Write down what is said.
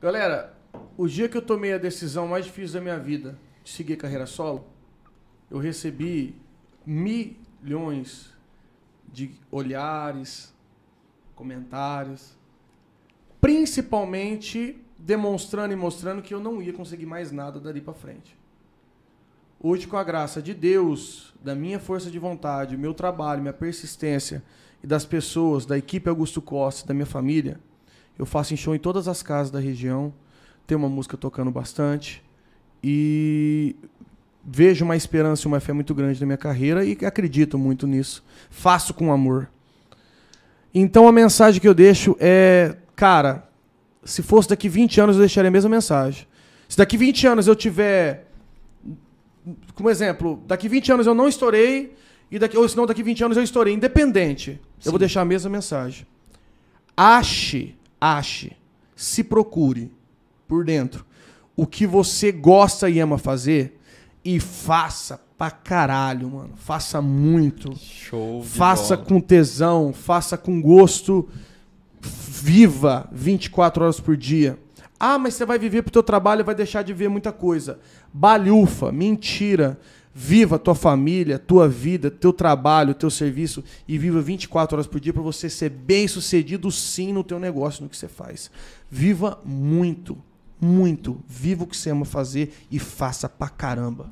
Galera, o dia que eu tomei a decisão mais difícil da minha vida de seguir carreira solo, eu recebi milhões de olhares, comentários, principalmente demonstrando e mostrando que eu não ia conseguir mais nada dali para frente. Hoje, com a graça de Deus, da minha força de vontade, meu trabalho, minha persistência e das pessoas, da equipe Augusto Costa, da minha família, eu faço em show em todas as casas da região. Tem uma música tocando bastante. E vejo uma esperança e uma fé muito grande na minha carreira e acredito muito nisso. Faço com amor. Então a mensagem que eu deixo é, cara, se fosse daqui 20 anos eu deixaria a mesma mensagem. Se daqui 20 anos eu tiver como exemplo, daqui 20 anos eu não estourei e daqui ou senão daqui 20 anos eu estourei independente, Sim. eu vou deixar a mesma mensagem. Ache ache, se procure por dentro o que você gosta e ama fazer e faça pra caralho, mano. Faça muito. Show. faça bola. com tesão, faça com gosto. Viva 24 horas por dia. Ah, mas você vai viver pro teu trabalho e vai deixar de ver muita coisa. Balhufa, mentira. Viva tua família, tua vida, teu trabalho, teu serviço e viva 24 horas por dia para você ser bem sucedido sim no teu negócio, no que você faz. Viva muito, muito. Viva o que você ama fazer e faça pra caramba.